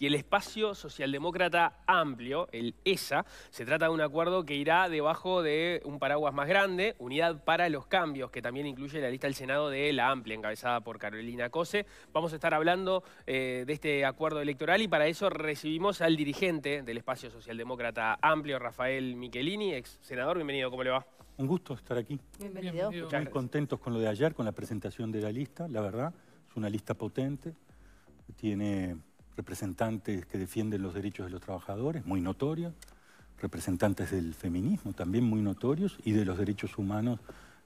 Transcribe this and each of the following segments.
y el espacio socialdemócrata amplio, el ESA. Se trata de un acuerdo que irá debajo de un paraguas más grande, Unidad para los Cambios, que también incluye la lista del Senado de la amplia, encabezada por Carolina Cose. Vamos a estar hablando eh, de este acuerdo electoral y para eso recibimos al dirigente del espacio socialdemócrata amplio, Rafael Michelini, ex senador. Bienvenido, ¿cómo le va? Un gusto estar aquí. Bienvenido. Bienvenido. Muy contentos con lo de ayer, con la presentación de la lista, la verdad. Es una lista potente, tiene representantes que defienden los derechos de los trabajadores, muy notorios, representantes del feminismo también muy notorios y de los derechos humanos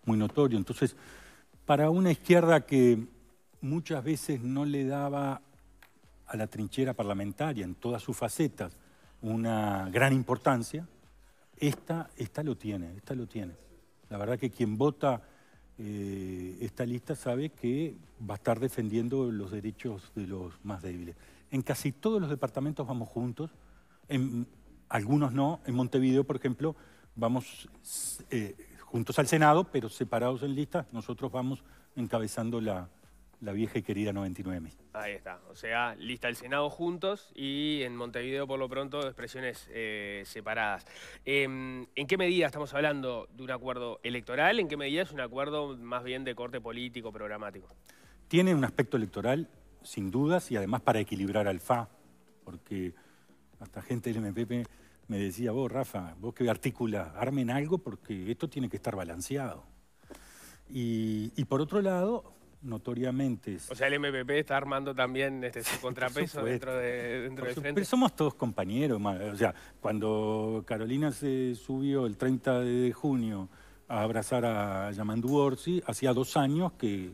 muy notorios. Entonces, para una izquierda que muchas veces no le daba a la trinchera parlamentaria en todas sus facetas una gran importancia, esta, lo tiene, esta lo tiene. La verdad que quien vota eh, esta lista sabe que va a estar defendiendo los derechos de los más débiles. En casi todos los departamentos vamos juntos, en algunos no, en Montevideo, por ejemplo, vamos eh, juntos al Senado, pero separados en lista, nosotros vamos encabezando la, vieja y querida 99.000. Ahí está, o sea, lista el Senado juntos y en Montevideo por lo pronto expresiones eh, separadas. Em, ¿En qué medida estamos hablando de un acuerdo electoral? ¿En qué medida es un acuerdo más bien de corte político, programático? Tiene un aspecto electoral, sin dudas, y además para equilibrar al FA, porque hasta gente del MPP me decía, vos Rafa, vos que articula, armen algo porque esto tiene que estar balanceado. Y, por otro lado, notoriamente... O sea, el MPP está armando también este, su contrapeso dentro de dentro del frente. Pero somos todos compañeros. O sea, cuando Carolina se subió el 30 de junio a abrazar a Yamandu Orsi, hacía dos años que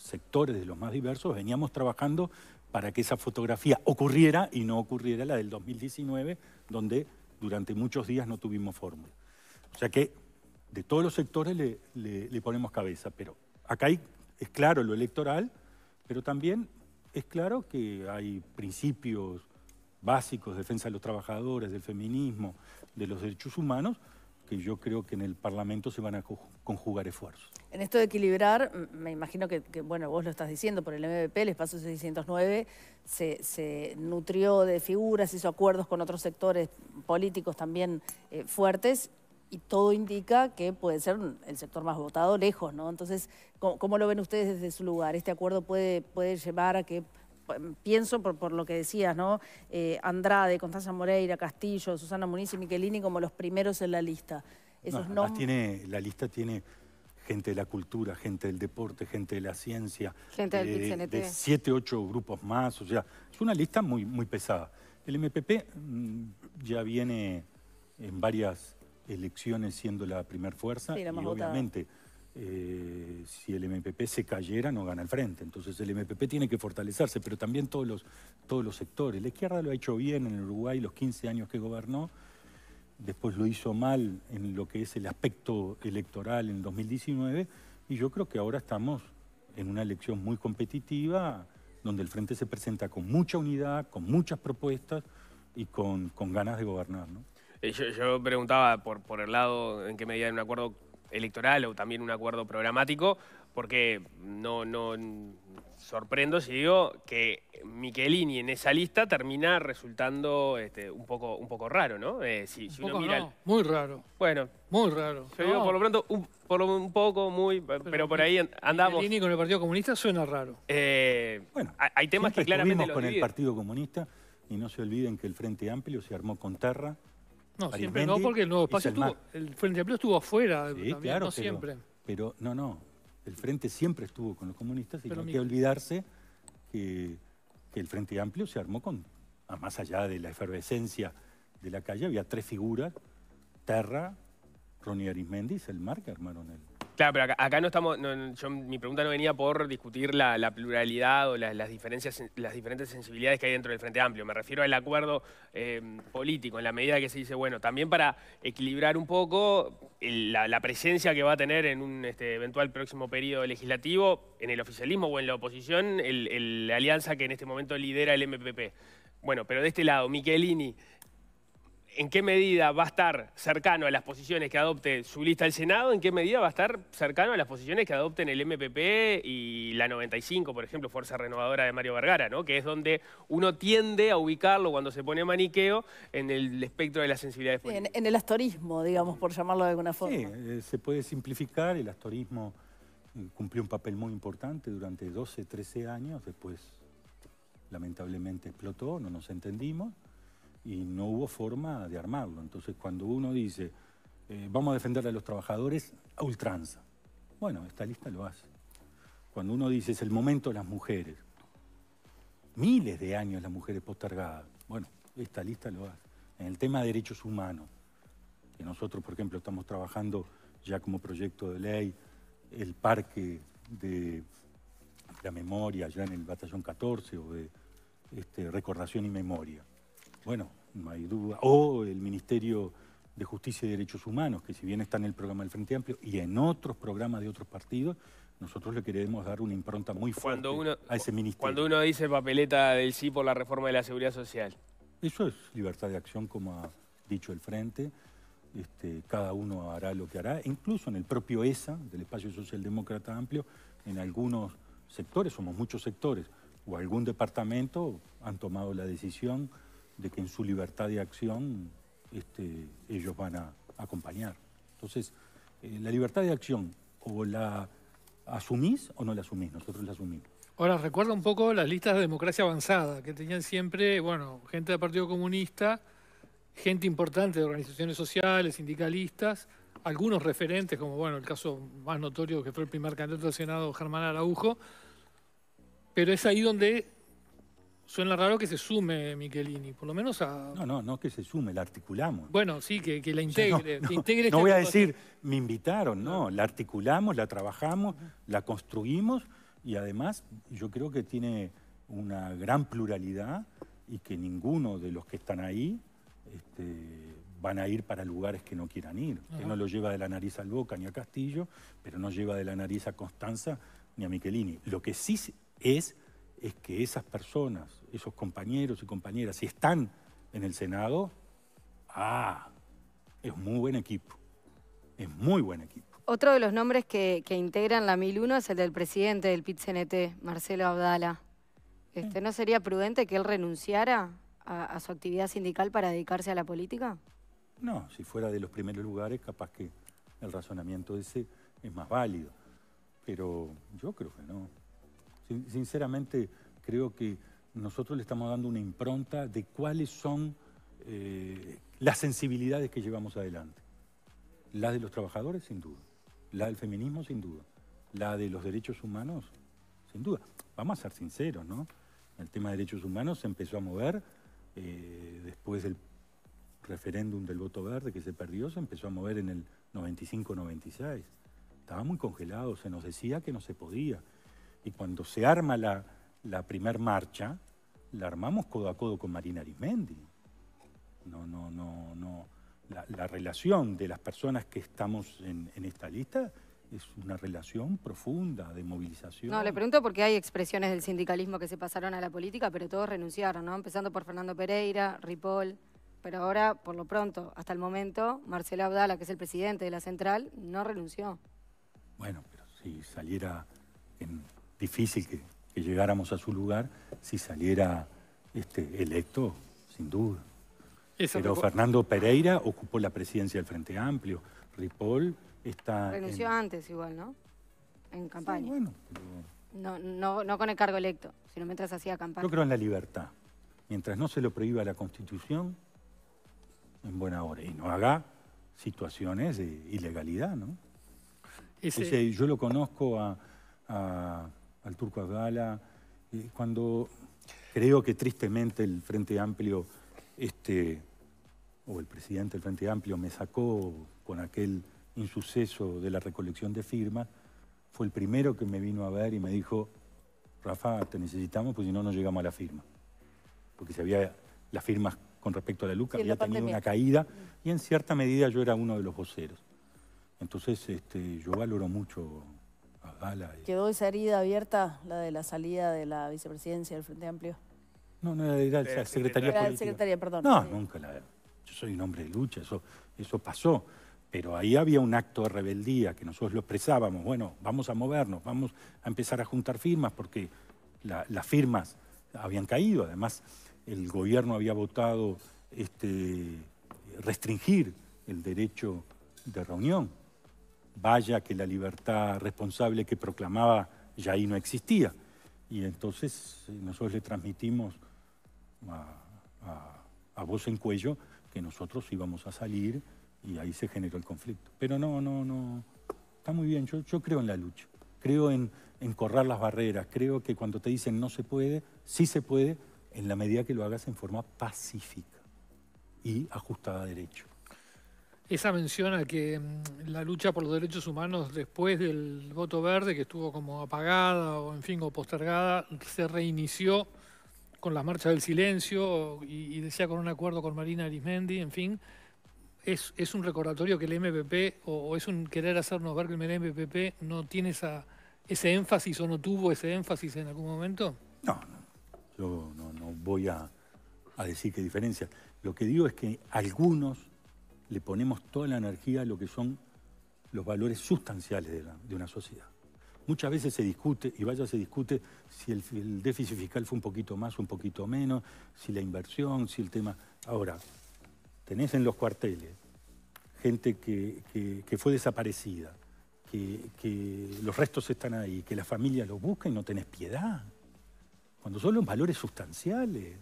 sectores, de los más diversos, veníamos trabajando para que esa fotografía ocurriera y no ocurriera la del 2019, donde durante muchos días no tuvimos fórmula. O sea que de todos los sectores le, le, ponemos cabeza, pero acá hay, es claro lo electoral, pero también es claro que hay principios básicos, defensa de los trabajadores, del feminismo, de los derechos humanos, que yo creo que en el Parlamento se van a conjugar esfuerzos. En esto de equilibrar, me imagino que, bueno, vos lo estás diciendo, por el MVP, el espacio 609, se, nutrió de figuras, hizo acuerdos con otros sectores políticos también eh, fuertes y todo indica que puede ser el sector más votado lejos, ¿no? Entonces, ¿cómo, lo ven ustedes desde su lugar? ¿Este acuerdo puede, puede llevar a que pienso por, lo que decías, ¿no? Eh, Andrade, Constanza Moreira, Castillo, Susana Muniz y Michelini como los primeros en la lista. Esos tiene, la lista tiene gente de la cultura, gente del deporte, gente de la ciencia. de, siete, ocho grupos más, o sea, es una lista muy, muy pesada. El MPP mm, ya viene en varias elecciones siendo la primer fuerza y obviamente... Eh, si el MPP se cayera no gana el frente. Entonces el MPP tiene que fortalecerse, pero también todos los, todos los sectores. La izquierda lo ha hecho bien en Uruguay los 15 años que gobernó, después lo hizo mal en lo que es el aspecto electoral en 2019 y yo creo que ahora estamos en una elección muy competitiva donde el frente se presenta con mucha unidad, con muchas propuestas y con, con ganas de gobernar. Eh, yo, preguntaba por, por el lado en qué medida hay un acuerdo electoral o también un acuerdo programático, porque no, no sorprendo si digo que Michelini en esa lista termina resultando este, un, poco, un poco raro, ¿no? Eh, muy raro. Bueno. Muy raro. por lo pronto, un, poco, muy, pero, por ahí andamos. Michelini con el Partido Comunista suena raro. Eh, bueno, hay temas que claramente con el Partido Comunista y no se olviden que el Frente Amplio se armó con Terra no, siempre no, porque el nuevo espacio estuvo, el Frente Amplio estuvo afuera, claro, siempre. Pero no, no, el Frente siempre estuvo con los comunistas y no hay que olvidarse que, el Frente Amplio se armó con, más allá de la efervescencia de la calle, había tres figuras, Terra, Ronnie Arismendi y Selmar que armaron el, Claro, pero acá, no estamos. mi pregunta no venía por discutir la, pluralidad o las, diferencias, las diferentes sensibilidades que hay dentro del Frente Amplio. Me refiero al acuerdo em, político, en la medida que se dice, bueno, también para equilibrar un poco la, presencia que va a tener en un este, eventual próximo periodo legislativo, en el oficialismo o en la oposición, la alianza que en este momento lidera el MPP. Bueno, pero de este lado, Michelini en qué medida va a estar cercano a las posiciones que adopte su lista del Senado, en qué medida va a estar cercano a las posiciones que adopten el MPP y la 95, por ejemplo, Fuerza Renovadora de Mario Vergara, ¿no? que es donde uno tiende a ubicarlo cuando se pone maniqueo en el espectro de la sensibilidad políticas. En, en el astorismo, digamos, por llamarlo de alguna forma. Sí, eh, se puede simplificar, el astorismo eh, cumplió un papel muy importante durante 12, 13 años, después lamentablemente explotó, no nos entendimos y no hubo forma de armarlo. Entonces, cuando uno dice, eh, vamos a defender a los trabajadores a ultranza, bueno, esta lista lo hace. Cuando uno dice, es el momento de las mujeres, miles de años las mujeres postergadas, bueno, esta lista lo hace. En el tema de derechos humanos, que nosotros, por ejemplo, estamos trabajando ya como proyecto de ley, el parque de la memoria, ya en el batallón 14, o de este, recordación y memoria. Bueno, no hay duda. O el Ministerio de Justicia y Derechos Humanos, que si bien está en el programa del Frente Amplio y en otros programas de otros partidos, nosotros le queremos dar una impronta muy fuerte uno, a ese ministerio. Cuando uno dice papeleta del sí por la reforma de la seguridad social. Eso es libertad de acción, como ha dicho el Frente. Este, cada uno hará lo que hará. Incluso en el propio ESA, del Espacio Socialdemócrata Amplio, en algunos sectores, somos muchos sectores, o algún departamento han tomado la decisión de que en su libertad de acción este, ellos van a acompañar. Entonces, eh, la libertad de acción o la asumís o no la asumís, nosotros la asumimos. Ahora, recuerda un poco las listas de democracia avanzada, que tenían siempre, bueno, gente del Partido Comunista, gente importante de organizaciones sociales, sindicalistas, algunos referentes, como bueno, el caso más notorio que fue el primer candidato al Senado, Germán Araujo, pero es ahí donde Suena raro que se sume Michelini, por lo menos a... No, no, no que se sume, la articulamos. Bueno, sí, que, la integre. no, no este voy a decir, me invitaron, no, la articulamos, la trabajamos, la construimos y además yo creo que tiene una gran pluralidad y que ninguno de los que están ahí este, van a ir para lugares que no quieran ir. Que no lo lleva de la nariz al Boca ni a Castillo, pero no lleva de la nariz a Constanza ni a Michelini. Lo que sí es es que esas personas, esos compañeros y compañeras, si están en el Senado, ah, es muy buen equipo, es muy buen equipo. Otro de los nombres que, integran la 1001 es el del presidente del PIT-CNT, Marcelo Abdala. Este, ¿No sería prudente que él renunciara a, a, su actividad sindical para dedicarse a la política? No, si fuera de los primeros lugares, capaz que el razonamiento ese es más válido. Pero yo creo que no. Sinceramente, creo que nosotros le estamos dando una impronta de cuáles son eh, las sensibilidades que llevamos adelante. La de los trabajadores, sin duda. La del feminismo, sin duda. La de los derechos humanos, sin duda. Vamos a ser sinceros, ¿no? El tema de derechos humanos se empezó a mover eh, después del referéndum del voto verde que se perdió, se empezó a mover en el 95-96. Estaba muy congelado, se nos decía que no se podía. Y cuando se arma la, la primer marcha, la armamos codo a codo con Marina Arismendi. No, no, no, no. La, relación de las personas que estamos en, esta lista es una relación profunda de movilización. No, le pregunto porque hay expresiones del sindicalismo que se pasaron a la política, pero todos renunciaron, ¿no? Empezando por Fernando Pereira, Ripoll, pero ahora, por lo pronto, hasta el momento, Marcela Abdala, que es el presidente de la central, no renunció. Bueno, pero si saliera en difícil que, llegáramos a su lugar si saliera este, electo, sin duda. Pero Fernando Pereira ocupó la presidencia del Frente Amplio. Ripoll está... Renunció antes igual, ¿no? En campaña. no, no, con el cargo electo, sino mientras hacía campaña. Yo creo en la libertad. Mientras no se lo prohíba la Constitución, en buena hora. Y no haga situaciones de ilegalidad, ¿no? yo lo conozco a al Turco Azgala, cuando creo que tristemente el Frente Amplio, este, o el presidente del Frente Amplio me sacó con aquel insuceso de la recolección de firmas, fue el primero que me vino a ver y me dijo, Rafa, te necesitamos, pues si no, no llegamos a la firma. Porque si había las firmas con respecto a la Luca, había tenido una caída y en cierta medida yo era uno de los voceros. Entonces este, yo valoro mucho ¿Quedó esa herida abierta, la de la salida de la vicepresidencia del Frente Amplio? No, no era de la secretaría Secretaría, perdón. No, nunca la... Yo soy un hombre de lucha, eso, eso pasó. Pero ahí había un acto de rebeldía que nosotros lo expresábamos. Bueno, vamos a movernos, vamos a empezar a juntar firmas porque las firmas habían caído. Además, el gobierno había votado este, restringir el derecho de reunión vaya que la libertad responsable que proclamaba ya ahí no existía. Y entonces eh, nosotros le transmitimos a, voz en cuello que nosotros íbamos a salir y ahí se generó el conflicto. Pero no, no, no, está muy bien, yo, creo en la lucha, creo en, en correr las barreras, creo que cuando te dicen no se puede, sí se puede, en la medida que lo hagas en forma pacífica y ajustada a derecho esa mención a que mm, la lucha por los derechos humanos después del voto verde, que estuvo como apagada o en fin, o postergada, se reinició con la marcha del silencio y, decía con un acuerdo con Marina Arismendi, en fin, es, un recordatorio que el MPP o, es un querer hacernos ver que el MPP no tiene esa, ese énfasis o no tuvo ese énfasis en algún momento. No, no. yo no, voy a, a decir qué diferencia. Lo que digo es que algunos le ponemos toda la energía a lo que son los valores sustanciales de, una sociedad. Muchas veces se discute, y vaya se discute, si el, déficit fiscal fue un poquito más, un poquito menos, si la inversión, si el tema... Ahora, tenés en los cuarteles gente que, fue desaparecida, que, que, los restos están ahí, que la familia los busca y no tenés piedad. Cuando son los valores sustanciales.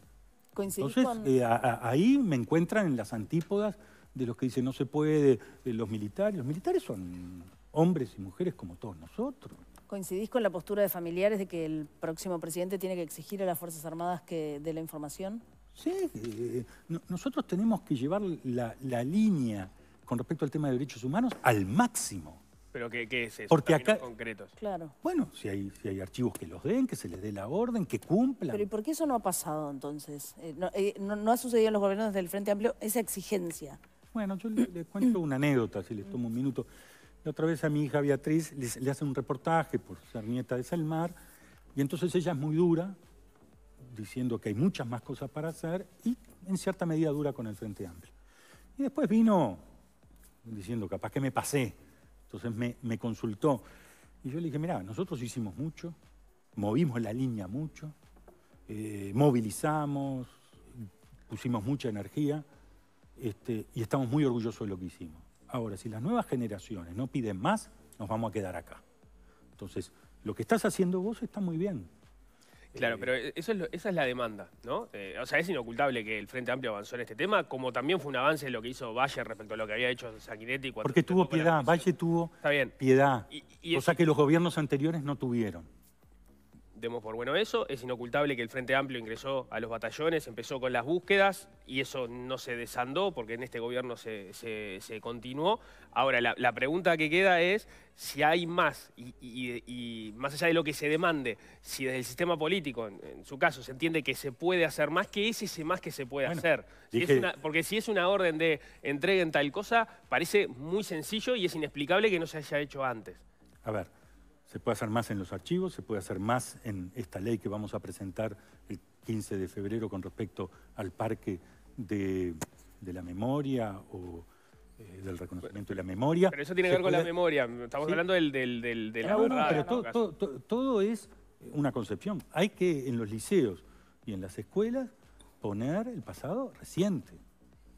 Entonces, eh, ahí me encuentran en las antípodas de los que dicen no se puede, los militares. Los militares son hombres y mujeres como todos nosotros. ¿Coincidís con la postura de familiares de que el próximo presidente tiene que exigir a las Fuerzas Armadas que dé la información? Sí, eh, nosotros tenemos que llevar la, línea con respecto al tema de derechos humanos al máximo. ¿Pero qué, qué es eso? Porque acá, concretos. Claro. Bueno, si hay, si hay archivos que los den, que se les dé la orden, que cumplan. Pero ¿y por qué eso no ha pasado entonces? Eh, eh, no, no ha sucedido en los gobiernos del Frente Amplio esa exigencia bueno, yo le cuento una anécdota, si les tomo un minuto. La otra vez a mi hija Beatriz le hacen un reportaje por ser nieta de Salmar y entonces ella es muy dura, diciendo que hay muchas más cosas para hacer, y en cierta medida dura con el Frente Amplio. Y después vino diciendo, capaz que me pasé, entonces me, me consultó. Y yo le dije, mira, nosotros hicimos mucho, movimos la línea mucho, eh, movilizamos, pusimos mucha energía, este, y estamos muy orgullosos de lo que hicimos. Ahora, si las nuevas generaciones no piden más, nos vamos a quedar acá. Entonces, lo que estás haciendo vos está muy bien. Claro, eh, pero esa es la demanda, ¿no? Eh, o sea, es inocultable que el Frente Amplio avanzó en este tema, como también fue un avance lo que hizo Valle respecto a lo que había hecho Sanguinetti. porque tuvo piedad, Valle tuvo piedad, y, y, cosa que los gobiernos anteriores no tuvieron demos por bueno eso. Es inocultable que el Frente Amplio ingresó a los batallones, empezó con las búsquedas y eso no se desandó porque en este gobierno se, continuó. Ahora, la, pregunta que queda es si hay más, y, más allá de lo que se demande, si desde el sistema político, en, su caso, se entiende que se puede hacer más, ¿qué es ese más que se puede hacer? porque si es una orden de entreguen tal cosa, parece muy sencillo y es inexplicable que no se haya hecho antes. A ver, se puede hacer más en los archivos, se puede hacer más en esta ley que vamos a presentar el 15 de febrero con respecto al parque de, la memoria o eh, del reconocimiento de la memoria. Pero eso tiene que ver con la memoria, estamos hablando del, del, de la todo, es una concepción. Hay que en los liceos y en las escuelas poner el pasado reciente.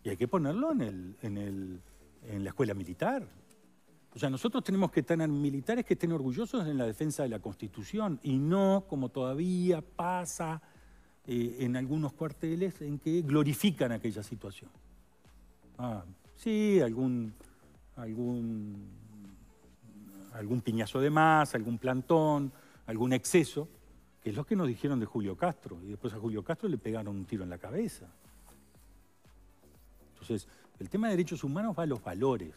Y hay que ponerlo en, el, en, el, en la escuela militar, o sea, nosotros tenemos que tener militares que estén orgullosos en la defensa de la Constitución y no como todavía pasa eh, en algunos cuarteles en que glorifican aquella situación. Ah, sí, algún, algún, algún piñazo de más, algún plantón, algún exceso, que es lo que nos dijeron de Julio Castro. Y después a Julio Castro le pegaron un tiro en la cabeza. Entonces, el tema de derechos humanos va a los valores.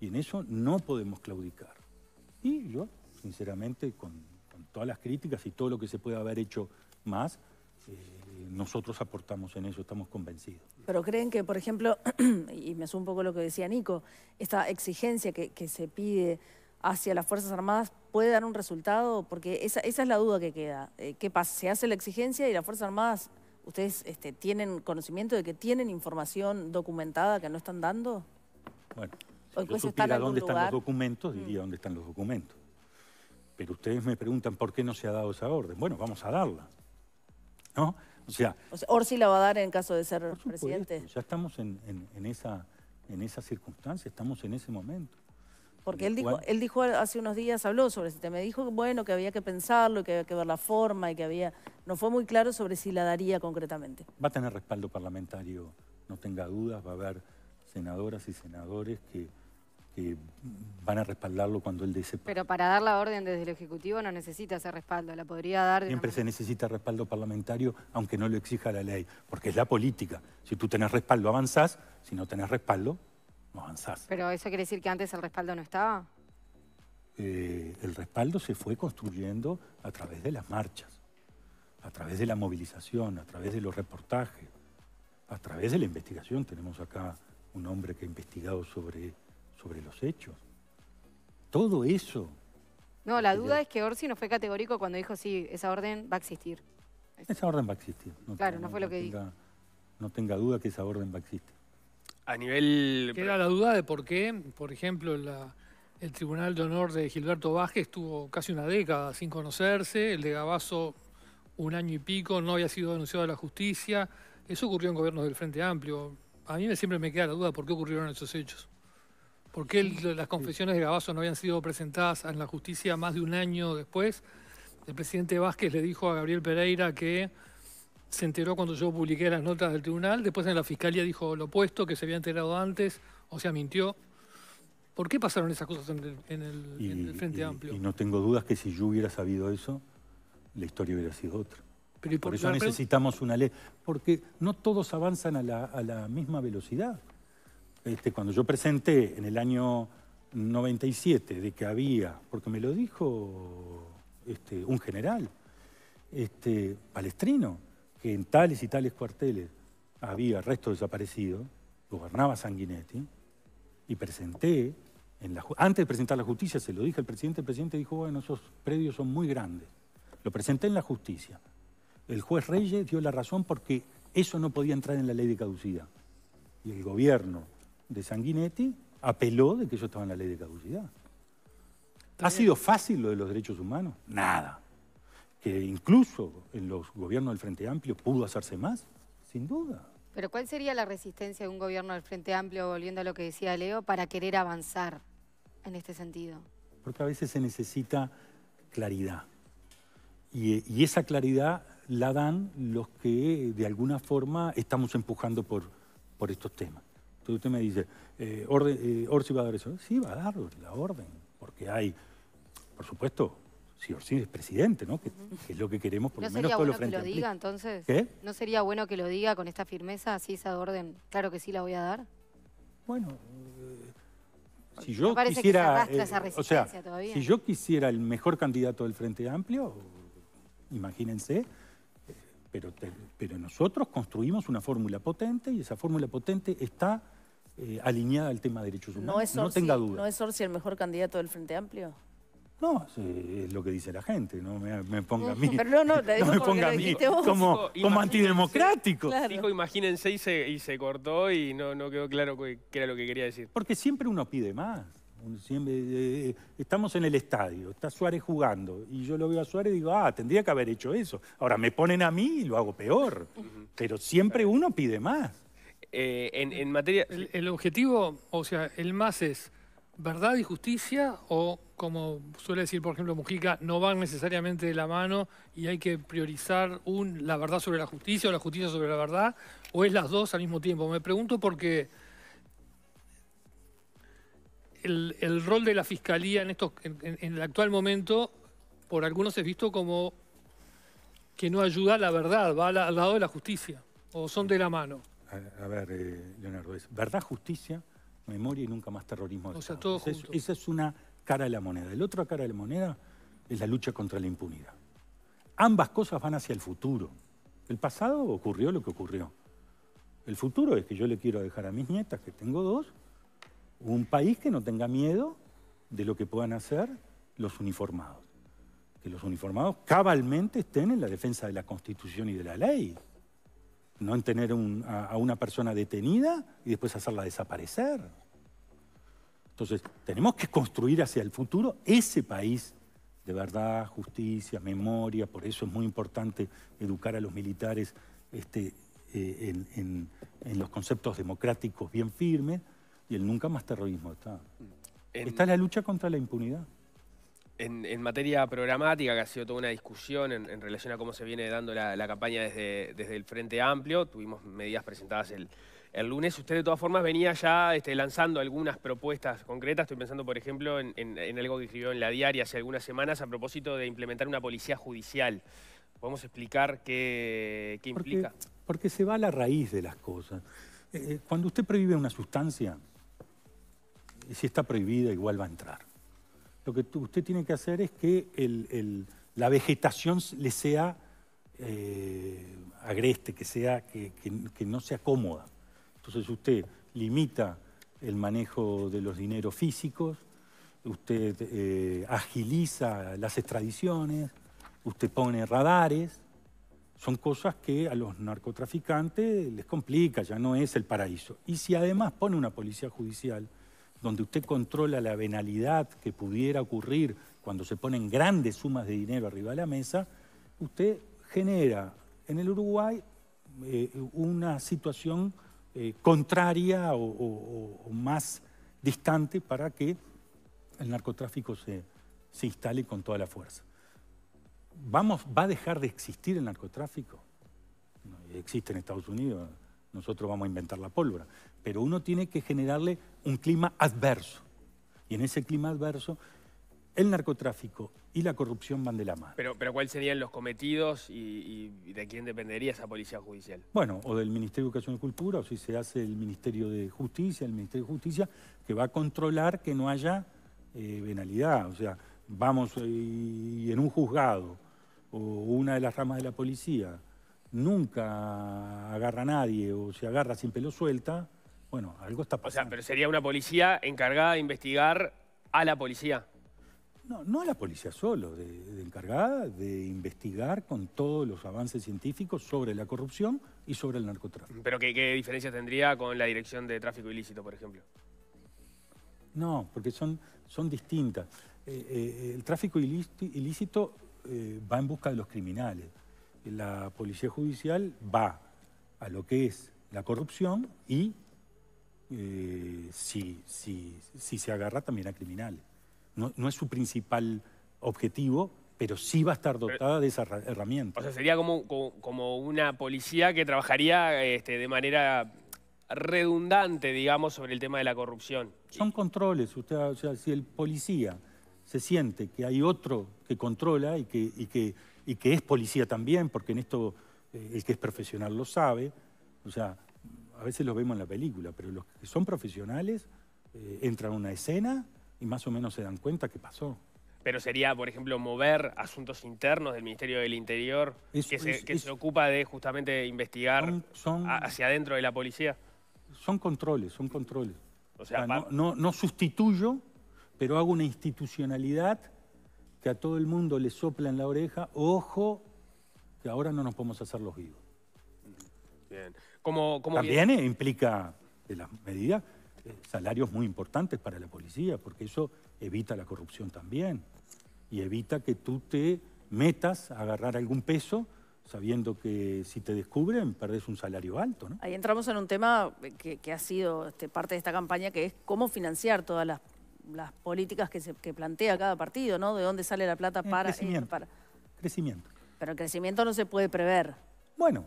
Y en eso no podemos claudicar. Y yo, sinceramente, con, todas las críticas y todo lo que se puede haber hecho más, eh, nosotros aportamos en eso, estamos convencidos. Pero creen que, por ejemplo, y me asumo un poco lo que decía Nico, esta exigencia que, se pide hacia las Fuerzas Armadas puede dar un resultado? Porque esa, es la duda que queda. Eh, ¿Qué pasa? ¿Se hace la exigencia y las Fuerzas Armadas, ustedes este, tienen conocimiento de que tienen información documentada que no están dando? Bueno, yo pues supiera dónde están los documentos, mm. diría dónde están los documentos. Pero ustedes me preguntan por qué no se ha dado esa orden. Bueno, vamos a darla. ¿No? O sea, la va a dar en caso de ser presidente. Ya estamos en, esa, en esa circunstancia, estamos en ese momento. Porque él dijo, él dijo hace unos días, habló sobre ese tema, dijo bueno, que había que pensarlo, que había que ver la forma y que había... No fue muy claro sobre si la daría concretamente. Va a tener respaldo parlamentario, no tenga dudas, va a haber senadoras y senadores que que van a respaldarlo cuando él dice... Pero para dar la orden desde el Ejecutivo no necesita ese respaldo, la podría dar... Siempre se necesita respaldo parlamentario, aunque no lo exija la ley, porque es la política. Si tú tenés respaldo, avanzás. Si no tenés respaldo, no avanzás. ¿Pero eso quiere decir que antes el respaldo no estaba? Eh, el respaldo se fue construyendo a través de las marchas, a través de la movilización, a través de los reportajes, a través de la investigación. Tenemos acá un hombre que ha investigado sobre sobre los hechos. Todo eso. No, la duda es que Orsi no fue categórico cuando dijo, sí, esa orden va a existir. Esa orden va a existir. No claro, tenga, no fue lo que dijo. No tenga duda que esa orden va a existir. A nivel... ¿qué era la duda de por qué, por ejemplo, el Tribunal de Honor de Gilberto Vázquez estuvo casi una década sin conocerse, el de Gabazo un año y pico, no había sido denunciado a la justicia. Eso ocurrió en gobiernos del Frente Amplio. A mí siempre me queda la duda por qué ocurrieron esos hechos. ¿Por qué las confesiones de Gabazo no habían sido presentadas en la justicia más de un año después? El presidente Vázquez le dijo a Gabriel Pereira que se enteró cuando yo publiqué las notas del tribunal, después en la fiscalía dijo lo opuesto, que se había enterado antes, o sea, mintió. ¿Por qué pasaron esas cosas en el, Frente Amplio? Y no tengo dudas que si yo hubiera sabido eso, la historia hubiera sido otra. Pero por, eso necesitamos una ley, porque no todos avanzan a la misma velocidad. Este, cuando yo presenté en el año 97 de que había, porque me lo dijo este, un general, este, palestrino, que en tales y tales cuarteles había restos desaparecidos, gobernaba Sanguinetti, y presenté, en la, antes de presentar la justicia se lo dije al presidente, el presidente dijo, bueno, esos predios son muy grandes. Lo presenté en la justicia. El juez Reyes dio la razón porque eso no podía entrar en la ley de caducidad. Y el gobierno de Sanguinetti apeló de que yo estaba en la ley de caducidad. ¿Ha sido fácil lo de los derechos humanos? Nada. Que incluso en los gobiernos del Frente Amplio pudo hacerse más, sin duda. Pero ¿cuál sería la resistencia de un gobierno del Frente Amplio, volviendo a lo que decía Leo, para querer avanzar en este sentido? Porque a veces se necesita claridad. Y, y esa claridad la dan los que de alguna forma estamos empujando por, por estos temas. Entonces usted me dice, eh, eh, Orsi va a dar eso. Sí, va a dar la orden, porque hay, por supuesto, si Orsi es presidente, ¿no? Que, es lo que queremos por lo menos todo lo frente que lo diga entonces? ¿Qué? ¿No sería bueno que lo diga con esta firmeza, así esa orden? Claro que sí la voy a dar. Bueno, eh, si yo quisiera, o sea, si yo quisiera el mejor candidato del Frente Amplio, imagínense, pero, pero nosotros construimos una fórmula potente y esa fórmula potente está eh, alineada al tema de derechos humanos. No, es tenga duda. ¿No es Orsi el mejor candidato del Frente Amplio? No, es lo que dice la gente, no me, ponga a mí. no, me ponga a mí como, como antidemocrático. Dijo, imagínense, y se, y se cortó y no, no quedó claro qué era lo que quería decir. Porque siempre uno pide más. Siempre, eh, eh, estamos en el estadio, está Suárez jugando, y yo lo veo a Suárez y digo, ah, tendría que haber hecho eso. Ahora me ponen a mí y lo hago peor. Pero siempre uno pide más. Eh, eh, en, materia... El, objetivo, o sea, el más es verdad y justicia o, como suele decir, por ejemplo, Mujica, no van necesariamente de la mano y hay que priorizar la verdad sobre la justicia o la justicia sobre la verdad, o es las dos al mismo tiempo. Me pregunto porque... El, el rol de la fiscalía en, estos, en el actual momento, por algunos es visto como que no ayuda a la verdad, va al lado de la justicia, o son de la mano a, ver, eh, Leonardo, es verdad, justicia, memoria y nunca más terrorismo. esa es una cara de la moneda. El otra cara de la moneda es la lucha contra la impunidad. Ambas cosas van hacia el futuro. El pasado ocurrió lo que ocurrió. El futuro es que yo le quiero dejar a mis nietas, que tengo dos, un país que no tenga miedo de lo que puedan hacer los uniformados. Que los uniformados cabalmente estén en la defensa de la Constitución y de la ley no en tener a, una persona detenida y después hacerla desaparecer. Entonces, tenemos que construir hacia el futuro ese país de verdad, justicia, memoria, por eso es muy importante educar a los militares este, eh, en, los conceptos democráticos bien firmes y el nunca más terrorismo está. Está la lucha contra la impunidad en, materia programática, que ha sido toda una discusión en, relación a cómo se viene dando la, campaña desde, desde, el Frente Amplio, tuvimos medidas presentadas el, lunes, usted de todas formas venía ya este, lanzando algunas propuestas concretas, estoy pensando por ejemplo en, algo que escribió en la diaria hace algunas semanas a propósito de implementar una policía judicial. ¿Podemos explicar qué, implica? Porque, se va a la raíz de las cosas. Eh, eh, cuando usted prohíbe una sustancia, si está prohibida igual va a entrar lo que usted tiene que hacer es que la vegetación le sea eh, agreste, que, sea, que, no sea cómoda. Entonces usted limita el manejo de los dineros físicos, usted eh, agiliza las extradiciones, usted pone radares, son cosas que a los narcotraficantes les complica, ya no es el paraíso. Y si además pone una policía judicial, donde usted controla la venalidad que pudiera ocurrir cuando se ponen grandes sumas de dinero arriba de la mesa, usted genera en el Uruguay eh, una situación eh, contraria o, más distante para que el narcotráfico se, instale con toda la fuerza. ¿Vamos, ¿Va a dejar de existir el narcotráfico? Existe en Estados Unidos, nosotros vamos a inventar la pólvora pero uno tiene que generarle un clima adverso. Y en ese clima adverso, el narcotráfico y la corrupción van de la mano. Pero, ¿cuáles serían los cometidos y, de quién dependería esa policía judicial? Bueno, o del Ministerio de Educación y Cultura, o si se hace el Ministerio de Justicia, el Ministerio de Justicia, que va a controlar que no haya venalidad. Eh, o sea, vamos eh, en un juzgado o una de las ramas de la policía nunca agarra a nadie o se agarra sin pelo suelta, bueno, algo está pasando. O sea, pero sería una policía encargada de investigar a la policía. No, no a la policía solo, de, encargada de investigar con todos los avances científicos sobre la corrupción y sobre el narcotráfico. ¿Pero qué, qué diferencia tendría con la dirección de tráfico ilícito, por ejemplo? No, porque son, son distintas. Eh, eh, el tráfico ilícito eh, va en busca de los criminales. La policía judicial va a lo que es la corrupción y eh, si, si, si, se agarra también a criminal No, no, es su principal objetivo, pero sí va a estar dotada de esa herramienta. O sea, sería como, como, una policía que trabajaría este, de manera redundante, digamos, sobre el tema de la corrupción. Son controles. Usted, o sea, si el policía se siente que hay otro que controla y que, que, y que es policía también, porque en esto eh, el que es profesional lo sabe, o sea, a veces los vemos en la película, pero los que son profesionales eh, entran a una escena y más o menos se dan cuenta que pasó. Pero sería, por ejemplo, mover asuntos internos del Ministerio del Interior, que, se, ocupa de justamente investigar hacia adentro de la policía. Son controles, son controles. O sea, no, no sustituyo, pero hago una institucionalidad que a todo el mundo le sopla en la oreja, ojo, que ahora no nos podemos hacer los vivos. Bien. También implica de las medidas eh, salarios muy importantes para la policía, porque eso evita la corrupción también y evita que tú te metas a agarrar algún peso sabiendo que si te descubren perdes un salario alto. Ahí entramos en un tema que, ha sido este, parte de esta campaña, que es cómo financiar todas las, políticas que, plantea cada partido, ¿no? De dónde sale la plata eh, para... Eh, para... crecimiento. Pero el crecimiento no se puede prever. Bueno,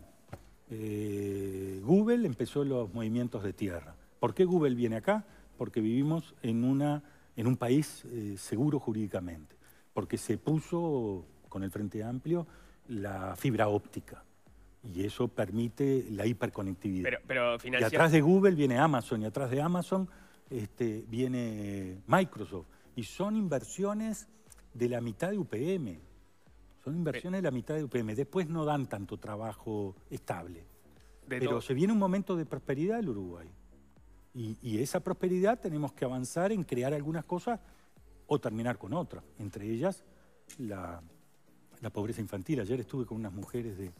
eh, Google empezó los movimientos de tierra. ¿Por qué Google viene acá? Porque vivimos en, una, en un país eh, seguro jurídicamente, porque se puso con el Frente Amplio la fibra óptica. Y eso permite la hiperconectividad. Pero, Y atrás de Google viene Amazon, y atrás de Amazon este, viene Microsoft. Y son inversiones de la mitad de UPM. Son inversiones de la mitad de UPM. Después no dan tanto trabajo estable. Pero se viene un momento de prosperidad del Uruguay. Y, esa prosperidad tenemos que avanzar en crear algunas cosas o terminar con otras. Entre ellas, la, pobreza infantil. Ayer estuve con unas mujeres del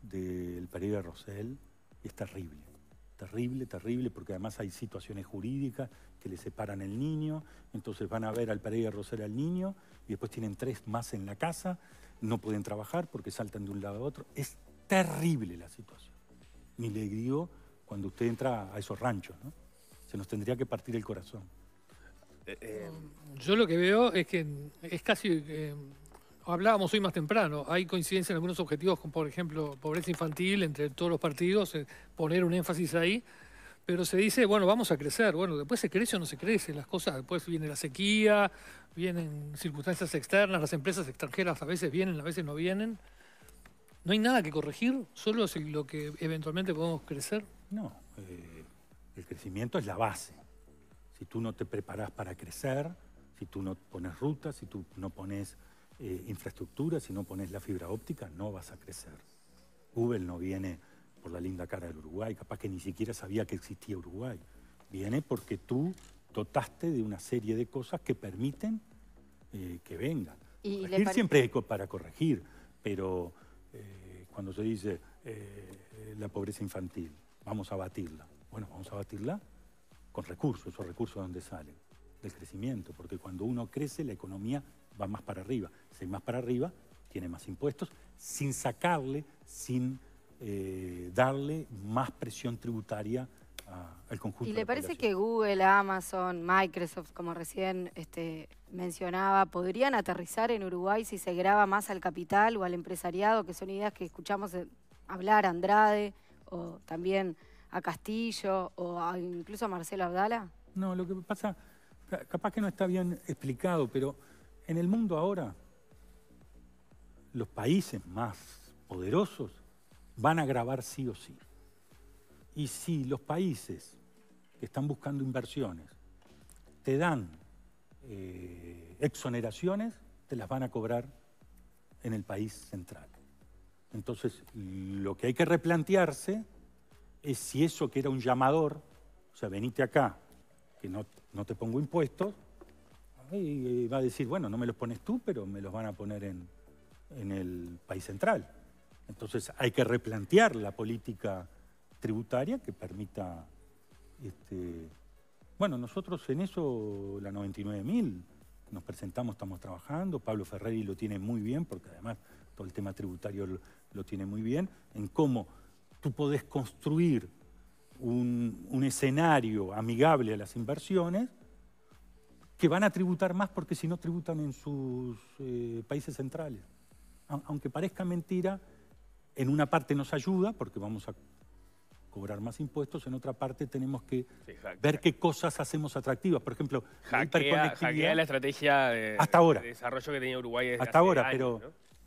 de, de Pereira y es terrible terrible, terrible, porque además hay situaciones jurídicas que le separan el niño, entonces van a ver al a rocer al niño y después tienen tres más en la casa, no pueden trabajar porque saltan de un lado a otro. Es terrible la situación. Mi le cuando usted entra a esos ranchos, ¿no? se nos tendría que partir el corazón. Eh, eh, Yo lo que veo es que es casi... Eh, hablábamos hoy más temprano, hay coincidencia en algunos objetivos, como por ejemplo pobreza infantil entre todos los partidos, eh, poner un énfasis ahí, pero se dice, bueno, vamos a crecer, bueno, después se crece o no se crece, las cosas, después viene la sequía, vienen circunstancias externas, las empresas extranjeras a veces vienen, a veces no vienen. ¿No hay nada que corregir? ¿Solo es lo que eventualmente podemos crecer? No, eh, el crecimiento es la base. Si tú no te preparas para crecer, si tú no pones rutas, si tú no pones eh, infraestructura, si no pones la fibra óptica, no vas a crecer. Google no viene por la linda cara del Uruguay, capaz que ni siquiera sabía que existía Uruguay. Viene porque tú dotaste de una serie de cosas que permiten eh, que venga. ¿Y siempre es para corregir, pero eh, cuando se dice la pobreza infantil, vamos a batirla. Bueno, vamos a batirla con recursos, esos recursos de dónde salen, del crecimiento, porque cuando uno crece la economía va más para arriba. Si hay más para arriba, tiene más impuestos, sin sacarle, sin eh, darle más presión tributaria al conjunto. ¿Y le parece que Google, Amazon, Microsoft, como recién este, mencionaba, podrían aterrizar en Uruguay si se graba más al capital o al empresariado, que son ideas que escuchamos eh, hablar a Andrade o también a Castillo o incluso a Marcelo Abdala? No, lo que pasa, capaz que no está bien explicado, pero en el mundo ahora, los países más poderosos van a grabar sí o sí. Y si los países que están buscando inversiones te dan eh, exoneraciones, te las van a cobrar en el país central. Entonces, lo que hay que replantearse es si eso que era un llamador, o sea, venite acá, que no, no te pongo impuestos, y va a decir, bueno, no me los pones tú, pero me los van a poner en, el país central. Entonces hay que replantear la política tributaria que permita... Este, bueno, nosotros en eso, la 99.000, nos presentamos, estamos trabajando, Pablo Ferreri lo tiene muy bien, porque además todo el tema tributario lo, tiene muy bien, en cómo tú podés construir un escenario amigable a las inversiones que van a tributar más porque si no tributan en sus eh, países centrales. Aunque parezca mentira, en una parte nos ayuda porque vamos a cobrar más impuestos, en otra parte tenemos que ver qué cosas hacemos atractivas. Por ejemplo, la hiperconectividad... estrategia hasta ahora. desarrollo que tenía Uruguay Hasta ahora, pero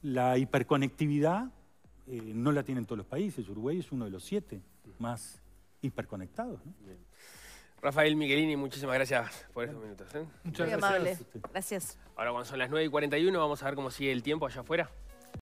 la hiperconectividad eh, no la tienen todos los países. Uruguay es uno de los siete más hiperconectados. ¿no? Rafael Michelini, muchísimas gracias por estos minutos. ¿eh? Muchas Muy gracias. amable. Gracias. Ahora cuando son las 9 y 41 vamos a ver cómo sigue el tiempo allá afuera.